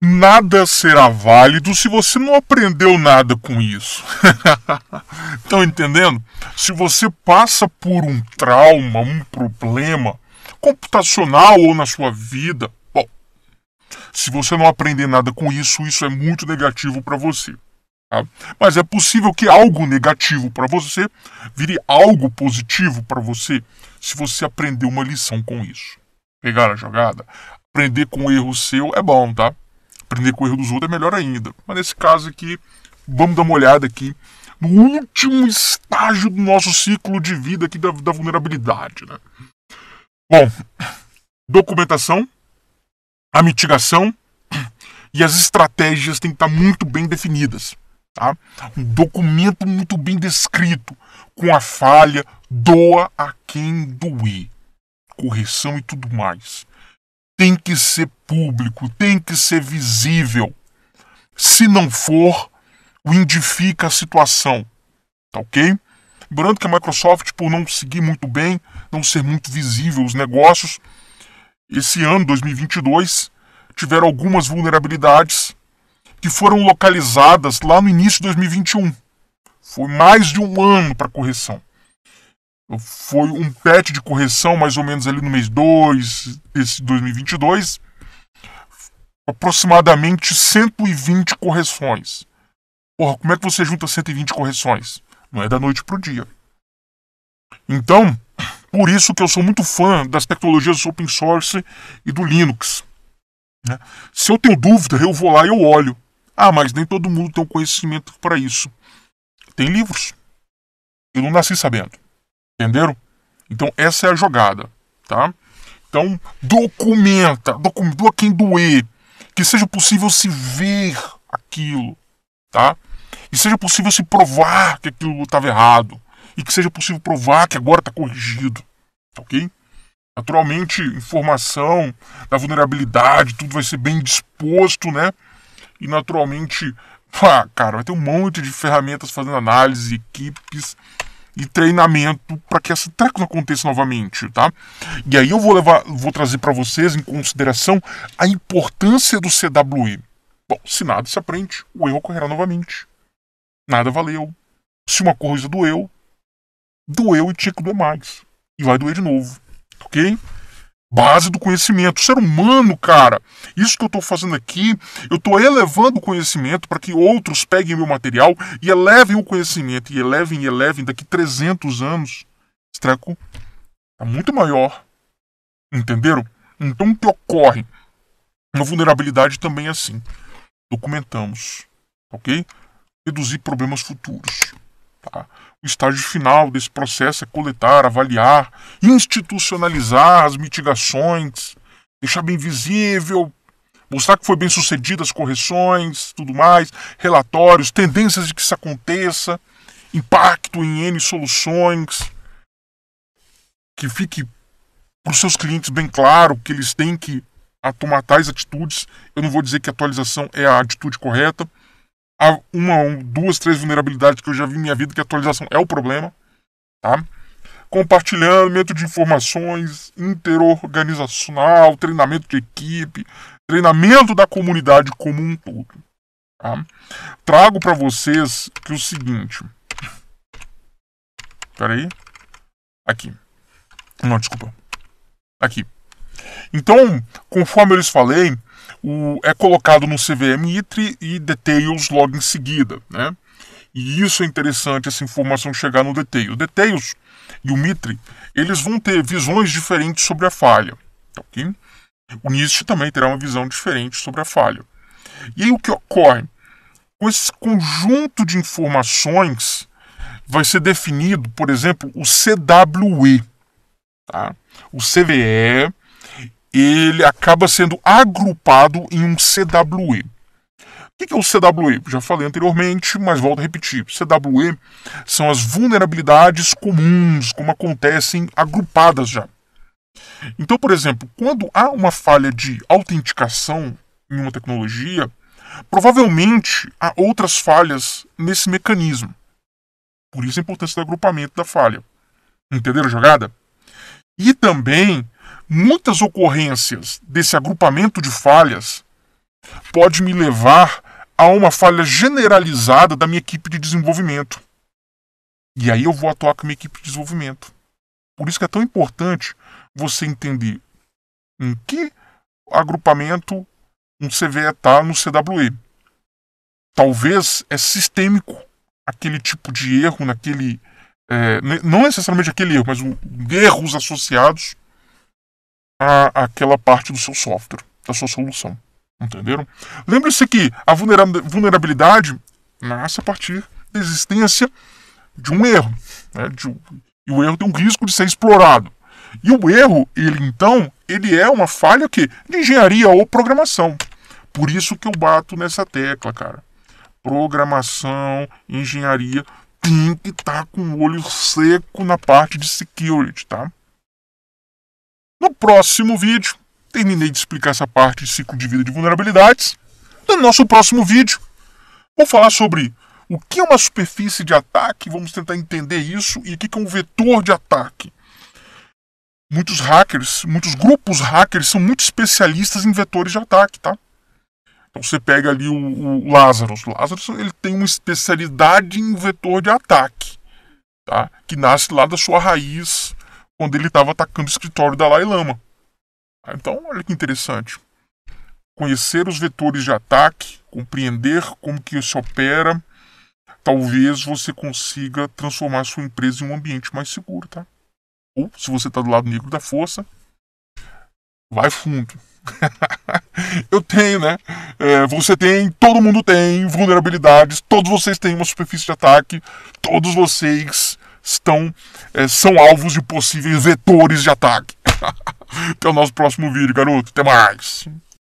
Nada será válido se você não aprendeu nada com isso. Estão entendendo? Se você passa por um trauma, um problema computacional ou na sua vida, bom, se você não aprender nada com isso, isso é muito negativo para você. Tá? Mas é possível que algo negativo para você vire algo positivo para você se você aprender uma lição com isso. Pegar a jogada? Aprender com o erro seu é bom, tá? aprender com o erro dos outros é melhor ainda. Mas nesse caso aqui, vamos dar uma olhada aqui no último estágio do nosso ciclo de vida aqui da, da vulnerabilidade. Né? Bom, documentação, a mitigação e as estratégias têm que estar muito bem definidas. Tá? Um documento muito bem descrito, com a falha, doa a quem doer, correção e tudo mais tem que ser público, tem que ser visível. Se não for, o indifica a situação. Tá ok? Lembrando que a Microsoft, por não seguir muito bem, não ser muito visível os negócios, esse ano, 2022, tiveram algumas vulnerabilidades que foram localizadas lá no início de 2021. Foi mais de um ano para correção foi um patch de correção mais ou menos ali no mês 2 desse 2022, aproximadamente 120 correções. Porra, como é que você junta 120 correções? Não é da noite pro dia. Então, por isso que eu sou muito fã das tecnologias open source e do Linux. Né? Se eu tenho dúvida, eu vou lá e eu olho. Ah, mas nem todo mundo tem o conhecimento para isso. Tem livros. Eu não nasci sabendo. Entenderam? Então essa é a jogada, tá? Então documenta, documenta quem doer, que seja possível se ver aquilo, tá? E seja possível se provar que aquilo estava errado e que seja possível provar que agora está corrigido, tá ok? Naturalmente, informação da vulnerabilidade, tudo vai ser bem disposto, né? E naturalmente, pá, cara, vai ter um monte de ferramentas fazendo análise, equipes e treinamento para que essa treco não aconteça novamente, tá? E aí eu vou levar, vou trazer para vocês em consideração a importância do CWI. Bom, se nada se aprende, o erro ocorrerá novamente. Nada valeu. Se uma coisa doeu, doeu e tinha que doer mais. E vai doer de novo, ok? Base do conhecimento, ser humano, cara. Isso que eu estou fazendo aqui, eu estou elevando o conhecimento para que outros peguem meu material e elevem o conhecimento, e elevem, e elevem. Daqui 300 anos, esse treco tá muito maior. Entenderam? Então, o que ocorre? Uma vulnerabilidade também é assim. Documentamos, ok? Reduzir problemas futuros, tá? O estágio final desse processo é coletar, avaliar, institucionalizar as mitigações, deixar bem visível, mostrar que foi bem sucedidas as correções, tudo mais, relatórios, tendências de que isso aconteça, impacto em N soluções, que fique para os seus clientes bem claro que eles têm que tomar tais atitudes. Eu não vou dizer que a atualização é a atitude correta, uma, duas, três vulnerabilidades que eu já vi em minha vida, que a atualização é o problema. Tá? Compartilhamento de informações interorganizacional, treinamento de equipe, treinamento da comunidade como um todo. Tá? Trago para vocês que é o seguinte. Peraí. Aqui. Não, desculpa. Aqui. Então, conforme eu lhes falei, o, é colocado no CVM ITRE e Details logo em seguida. Né? E isso é interessante, essa informação chegar no Detail. O Details e o Mitre, eles vão ter visões diferentes sobre a falha. Tá ok? O NIST também terá uma visão diferente sobre a falha. E aí o que ocorre? Com esse conjunto de informações vai ser definido, por exemplo, o CWE. Tá? O CVE ele acaba sendo agrupado em um CWE. O que é o CWE? Já falei anteriormente, mas volto a repetir. CWE são as vulnerabilidades comuns, como acontecem agrupadas já. Então, por exemplo, quando há uma falha de autenticação em uma tecnologia, provavelmente há outras falhas nesse mecanismo. Por isso a importância do agrupamento da falha. Entenderam a jogada? E também muitas ocorrências desse agrupamento de falhas pode me levar a uma falha generalizada da minha equipe de desenvolvimento. E aí eu vou atuar com a minha equipe de desenvolvimento. Por isso que é tão importante você entender em que agrupamento um CVE está no CWE. Talvez é sistêmico aquele tipo de erro naquele. É, não necessariamente aquele erro, mas erros associados a, aquela parte do seu software, da sua solução. Entenderam? Lembre-se que a vulnerabilidade nasce a partir da existência de um erro. Né? De, e o erro tem um risco de ser explorado. E o erro, ele então, ele é uma falha que de engenharia ou programação. Por isso que eu bato nessa tecla, cara. Programação, engenharia tem que estar tá com o olho seco na parte de security, tá? No próximo vídeo, terminei de explicar essa parte de ciclo de vida de vulnerabilidades. No nosso próximo vídeo, vou falar sobre o que é uma superfície de ataque, vamos tentar entender isso, e o que é um vetor de ataque. Muitos hackers, muitos grupos hackers são muito especialistas em vetores de ataque, tá? Então você pega ali o, o Lazarus. O Lazarus ele tem uma especialidade em vetor de ataque, tá? Que nasce lá da sua raiz quando ele estava atacando o escritório da Dalai Lama. Ah, então, olha que interessante. Conhecer os vetores de ataque, compreender como que isso opera, talvez você consiga transformar sua empresa em um ambiente mais seguro, tá? Ou, se você está do lado negro da força, vai fundo. Eu tenho, né? É, você tem, todo mundo tem vulnerabilidades, todos vocês têm uma superfície de ataque, todos vocês estão, é, são alvos de possíveis vetores de ataque. Até o nosso próximo vídeo, garoto. Até mais.